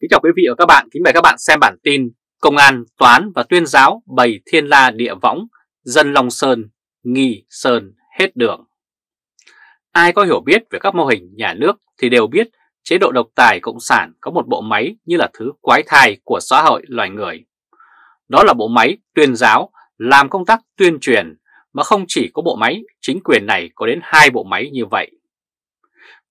Kính chào quý vị và các bạn, kính mời các bạn xem bản tin Công an, Toán và Tuyên giáo bày thiên la địa võng, dân Long Sơn, nghi Sơn hết đường. Ai có hiểu biết về các mô hình nhà nước thì đều biết chế độ độc tài cộng sản có một bộ máy như là thứ quái thai của xã hội loài người. Đó là bộ máy tuyên giáo làm công tác tuyên truyền mà không chỉ có bộ máy, chính quyền này có đến hai bộ máy như vậy.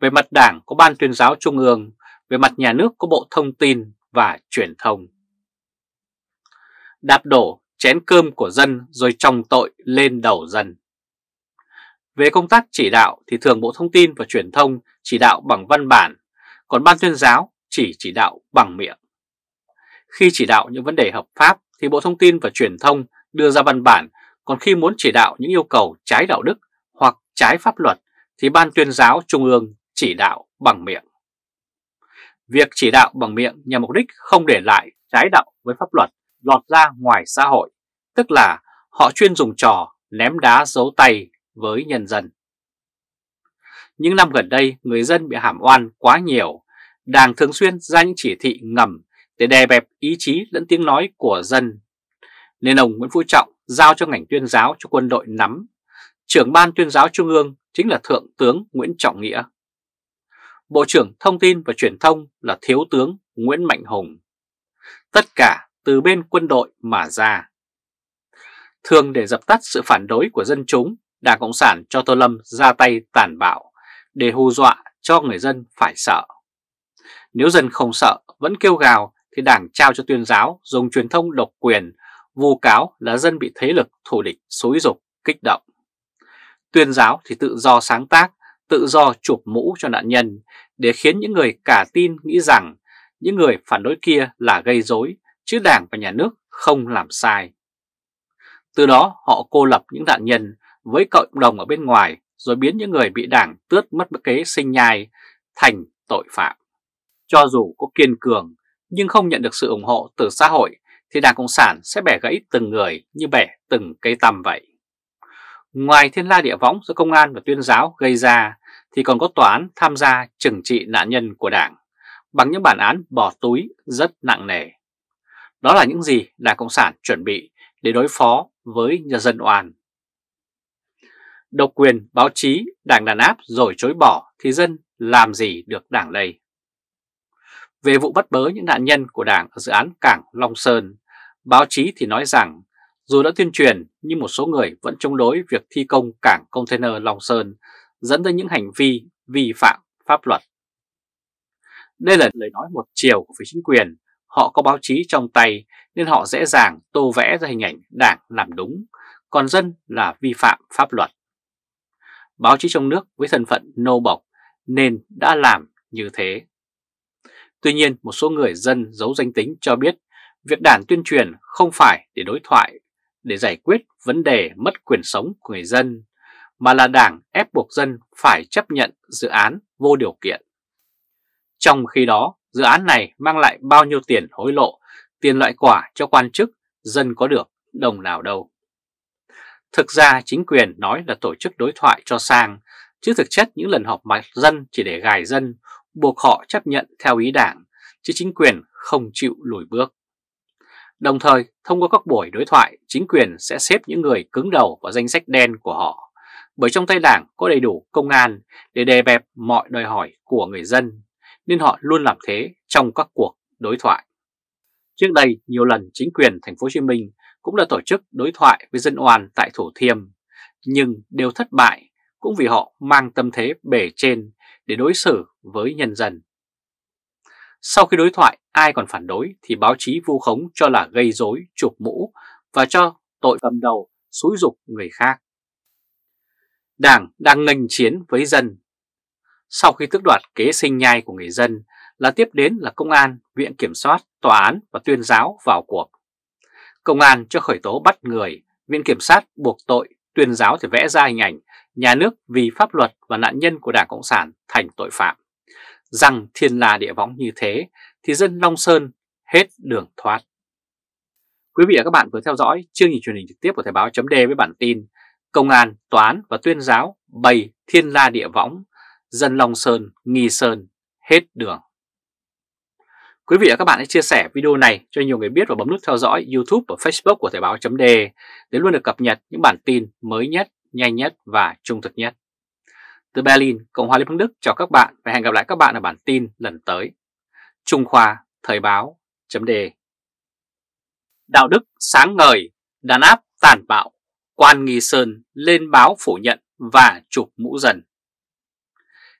Về mặt đảng có Ban tuyên giáo Trung ương, về mặt nhà nước của Bộ Thông tin và Truyền thông. Đạp đổ chén cơm của dân rồi trồng tội lên đầu dân. Về công tác chỉ đạo thì thường Bộ Thông tin và Truyền thông chỉ đạo bằng văn bản, còn Ban tuyên giáo chỉ chỉ đạo bằng miệng. Khi chỉ đạo những vấn đề hợp pháp thì Bộ Thông tin và Truyền thông đưa ra văn bản, còn khi muốn chỉ đạo những yêu cầu trái đạo đức hoặc trái pháp luật thì Ban tuyên giáo Trung ương chỉ đạo bằng miệng. Việc chỉ đạo bằng miệng nhằm mục đích không để lại trái đạo với pháp luật lọt ra ngoài xã hội, tức là họ chuyên dùng trò ném đá giấu tay với nhân dân. Những năm gần đây, người dân bị hàm oan quá nhiều, đảng thường xuyên ra những chỉ thị ngầm để đè bẹp ý chí lẫn tiếng nói của dân. Nên ông Nguyễn Phú Trọng giao cho ngành tuyên giáo cho quân đội nắm. Trưởng ban tuyên giáo Trung ương chính là Thượng tướng Nguyễn Trọng Nghĩa. Bộ trưởng Thông tin và Truyền thông là Thiếu tướng Nguyễn Mạnh Hùng. Tất cả từ bên quân đội mà ra. Thường để dập tắt sự phản đối của dân chúng, Đảng Cộng sản cho Tô Lâm ra tay tàn bạo để hù dọa cho người dân phải sợ. Nếu dân không sợ, vẫn kêu gào thì Đảng trao cho tuyên giáo dùng truyền thông độc quyền, vu cáo là dân bị thế lực thù địch xúi dục, kích động. Tuyên giáo thì tự do sáng tác, tự do chụp mũ cho nạn nhân để khiến những người cả tin nghĩ rằng những người phản đối kia là gây rối chứ đảng và nhà nước không làm sai. Từ đó họ cô lập những nạn nhân với cộng đồng ở bên ngoài rồi biến những người bị đảng tước mất kế sinh nhai thành tội phạm. Cho dù có kiên cường nhưng không nhận được sự ủng hộ từ xã hội thì Đảng Cộng sản sẽ bẻ gãy từng người như bẻ từng cây tăm vậy. Ngoài thiên la địa võng do công an và tuyên giáo gây ra thì còn có tòa án tham gia trừng trị nạn nhân của Đảng bằng những bản án bỏ túi rất nặng nề. Đó là những gì Đảng Cộng sản chuẩn bị để đối phó với nhân dân oan. Độc quyền báo chí Đảng đàn áp rồi chối bỏ thì dân làm gì được Đảng đây? Về vụ bắt bớ những nạn nhân của Đảng ở dự án Cảng Long Sơn, báo chí thì nói rằng dù đã tuyên truyền nhưng một số người vẫn chống đối việc thi công cảng container Long Sơn dẫn tới những hành vi vi phạm pháp luật. Đây là lời nói một chiều của phía chính quyền, họ có báo chí trong tay nên họ dễ dàng tô vẽ ra hình ảnh đảng làm đúng, còn dân là vi phạm pháp luật. Báo chí trong nước với thân phận nô bộc nên đã làm như thế. Tuy nhiên một số người dân giấu danh tính cho biết việc đảng tuyên truyền không phải để đối thoại, để giải quyết vấn đề mất quyền sống của người dân, mà là đảng ép buộc dân phải chấp nhận dự án vô điều kiện. Trong khi đó, dự án này mang lại bao nhiêu tiền hối lộ, tiền loại quả cho quan chức, dân có được đồng nào đâu. Thực ra chính quyền nói là tổ chức đối thoại cho sang, chứ thực chất những lần họp mặt dân chỉ để gài dân, buộc họ chấp nhận theo ý đảng, chứ chính quyền không chịu lùi bước. Đồng thời, thông qua các buổi đối thoại, chính quyền sẽ xếp những người cứng đầu vào danh sách đen của họ bởi trong tay đảng có đầy đủ công an để đè bẹp mọi đòi hỏi của người dân, nên họ luôn làm thế trong các cuộc đối thoại. Trước đây, nhiều lần chính quyền thành phố Hồ Chí Minh cũng đã tổ chức đối thoại với dân oan tại Thủ Thiêm, nhưng đều thất bại cũng vì họ mang tâm thế bề trên để đối xử với nhân dân. Sau khi đối thoại, ai còn phản đối thì báo chí vu khống cho là gây rối, chụp mũ và cho tội cầm đầu, xúi dục người khác. Đảng đang ngành chiến với dân. Sau khi tước đoạt kế sinh nhai của người dân là tiếp đến là công an, viện kiểm soát, tòa án và tuyên giáo vào cuộc. Công an cho khởi tố bắt người, viện kiểm sát buộc tội, tuyên giáo thì vẽ ra hình ảnh nhà nước vì pháp luật và nạn nhân của Đảng Cộng sản thành tội phạm. Rằng thiên la địa võng như thế thì dân Long Sơn hết đường thoát. Quý vị và các bạn vừa theo dõi chương trình truyền hình trực tiếp của Thời báo chấm với bản tin công an, toán và tuyên giáo bày thiên la địa võng, dân Long Sơn, Nghi Sơn, hết đường. Quý vị và các bạn hãy chia sẻ video này cho nhiều người biết và bấm nút theo dõi YouTube và Facebook của Thời báo .de để luôn được cập nhật những bản tin mới nhất, nhanh nhất và trung thực nhất. Từ Berlin, Cộng hòa Liên bang Đức chào các bạn và hẹn gặp lại các bạn ở bản tin lần tới. Trung Khoa, Thời báo, .de. Đạo đức sáng ngời, đàn áp tàn bạo Quan Nghi Sơn lên báo phủ nhận và chụp mũ dần.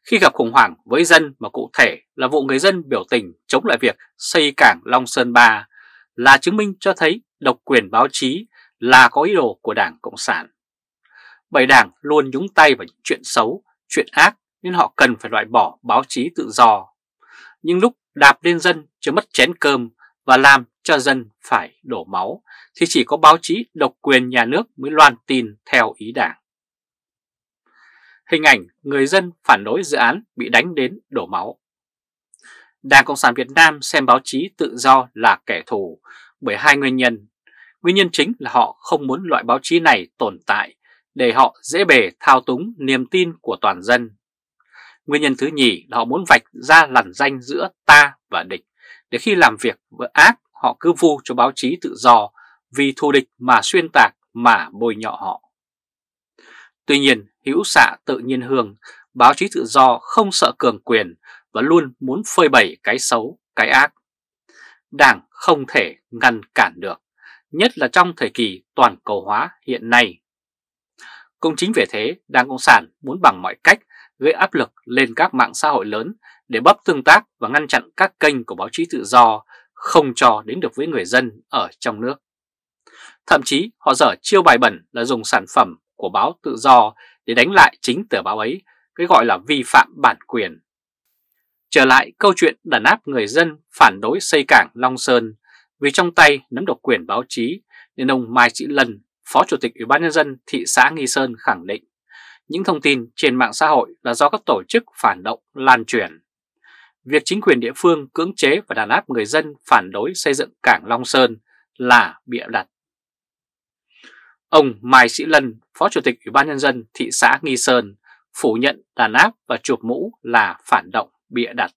Khi gặp khủng hoảng với dân mà cụ thể là vụ người dân biểu tình chống lại việc xây cảng Long Sơn 3 là chứng minh cho thấy độc quyền báo chí là có ý đồ của Đảng Cộng sản. Bảy đảng luôn nhúng tay vào những chuyện xấu, chuyện ác nên họ cần phải loại bỏ báo chí tự do. Nhưng lúc đạp lên dân chứ mất chén cơm và làm cho dân phải đổ máu thì chỉ có báo chí độc quyền nhà nước mới loan tin theo ý đảng. Hình ảnh người dân phản đối dự án bị đánh đến đổ máu. Đảng Cộng sản Việt Nam xem báo chí tự do là kẻ thù bởi hai nguyên nhân. Nguyên nhân chính là họ không muốn loại báo chí này tồn tại để họ dễ bề thao túng niềm tin của toàn dân. Nguyên nhân thứ nhì là họ muốn vạch ra lằn danh giữa ta và địch để khi làm việc với ác họ cứ vu cho báo chí tự do vì thù địch mà xuyên tạc mà bôi nhọ họ. Tuy nhiên, hữu xạ tự nhiên hương, báo chí tự do không sợ cường quyền và luôn muốn phơi bày cái xấu, cái ác. Đảng không thể ngăn cản được, nhất là trong thời kỳ toàn cầu hóa hiện nay. Cũng chính vì thế, Đảng Cộng sản muốn bằng mọi cách gây áp lực lên các mạng xã hội lớn để bấp tương tác và ngăn chặn các kênh của báo chí tự do không trò đến được với người dân ở trong nước. Thậm chí họ dở chiêu bài bẩn là dùng sản phẩm của báo tự do để đánh lại chính tờ báo ấy, cái gọi là vi phạm bản quyền. Trở lại câu chuyện đàn áp người dân phản đối xây cảng Long Sơn vì trong tay nắm độc quyền báo chí nên ông Mai Sĩ Lân, Phó Chủ tịch Ủy ban Nhân dân thị xã Nghi Sơn khẳng định những thông tin trên mạng xã hội là do các tổ chức phản động lan truyền việc chính quyền địa phương cưỡng chế và đàn áp người dân phản đối xây dựng cảng Long Sơn là bịa đặt. Ông Mai Sĩ Lân, Phó Chủ tịch Ủy ban Nhân dân thị xã Nghi Sơn, phủ nhận đàn áp và chuột mũ là phản động bịa đặt.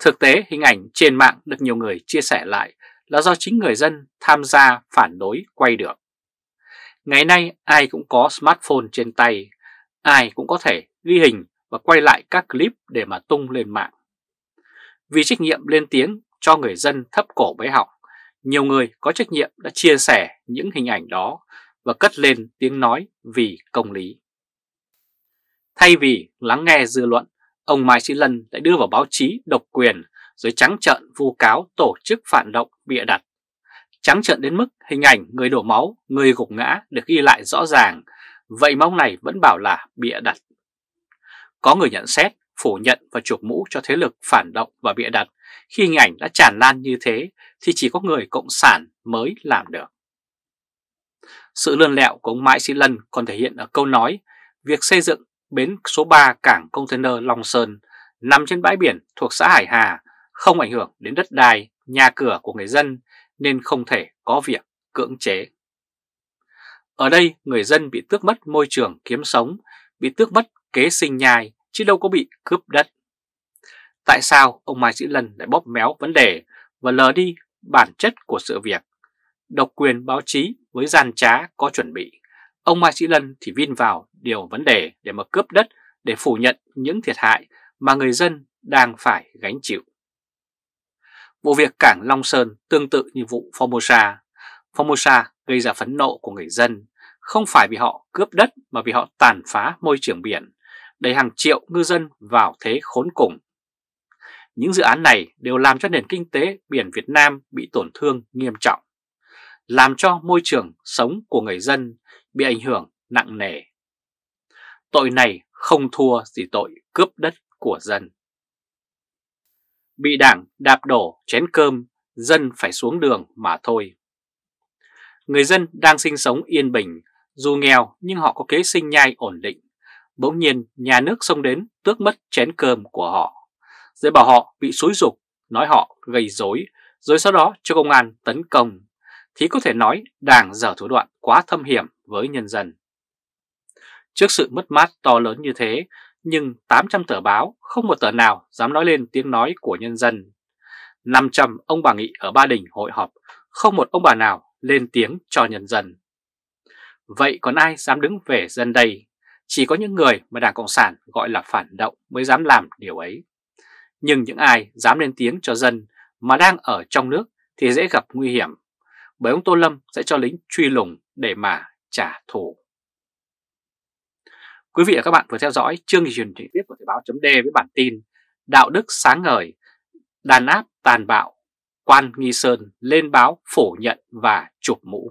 Thực tế, hình ảnh trên mạng được nhiều người chia sẻ lại là do chính người dân tham gia phản đối quay được. Ngày nay, ai cũng có smartphone trên tay, ai cũng có thể ghi hình và quay lại các clip để mà tung lên mạng. Vì trách nhiệm lên tiếng cho người dân thấp cổ bế học nhiều người có trách nhiệm đã chia sẻ những hình ảnh đó và cất lên tiếng nói vì công lý. Thay vì lắng nghe dư luận, ông Mai Sĩ Lân lại đưa vào báo chí độc quyền rồi trắng trợn vu cáo tổ chức phản động bịa đặt. Trắng trợn đến mức hình ảnh người đổ máu, người gục ngã được ghi lại rõ ràng, vậy mong này vẫn bảo là bịa đặt. Có người nhận xét, phủ nhận và chuộc mũ cho thế lực phản động và bịa đặt khi hình ảnh đã tràn lan như thế thì chỉ có người Cộng sản mới làm được. Sự lươn lẹo của ông Mãi Sĩ Lân còn thể hiện ở câu nói việc xây dựng bến số 3 cảng container Long Sơn nằm trên bãi biển thuộc xã Hải Hà không ảnh hưởng đến đất đai, nhà cửa của người dân nên không thể có việc cưỡng chế. Ở đây người dân bị tước mất môi trường kiếm sống, bị tước mất kế sinh nhai chứ đâu có bị cướp đất. Tại sao ông Mai Sĩ Lân lại bóp méo vấn đề và lờ đi bản chất của sự việc? Độc quyền báo chí với gian trá có chuẩn bị, ông Mai Sĩ Lân thì vin vào điều vấn đề để mà cướp đất để phủ nhận những thiệt hại mà người dân đang phải gánh chịu. Vụ việc cảng Long Sơn tương tự như vụ Formosa. Formosa gây ra phấn nộ của người dân không phải vì họ cướp đất mà vì họ tàn phá môi trường biển, đẩy hàng triệu ngư dân vào thế khốn cùng. Những dự án này đều làm cho nền kinh tế biển Việt Nam bị tổn thương nghiêm trọng, làm cho môi trường sống của người dân bị ảnh hưởng nặng nề. Tội này không thua gì tội cướp đất của dân. Bị đảng đạp đổ chén cơm, dân phải xuống đường mà thôi. Người dân đang sinh sống yên bình, dù nghèo nhưng họ có kế sinh nhai ổn định bỗng nhiên nhà nước xông đến tước mất chén cơm của họ, dễ bảo họ bị xúi dục, nói họ gây dối, rồi sau đó cho công an tấn công, thì có thể nói đảng dở thủ đoạn quá thâm hiểm với nhân dân. Trước sự mất mát to lớn như thế, nhưng 800 tờ báo không một tờ nào dám nói lên tiếng nói của nhân dân. 500 ông bà nghị ở Ba Đình hội họp, không một ông bà nào lên tiếng cho nhân dân. Vậy còn ai dám đứng về dân đây? Chỉ có những người mà Đảng Cộng sản gọi là phản động mới dám làm điều ấy. Nhưng những ai dám lên tiếng cho dân mà đang ở trong nước thì dễ gặp nguy hiểm, bởi ông Tô Lâm sẽ cho lính truy lùng để mà trả thù. Quý vị và các bạn vừa theo dõi chương trình trực tiếp của Thời báo chấm với bản tin Đạo đức sáng ngời, đàn áp tàn bạo, quan nghi sơn lên báo phủ nhận và chụp mũ.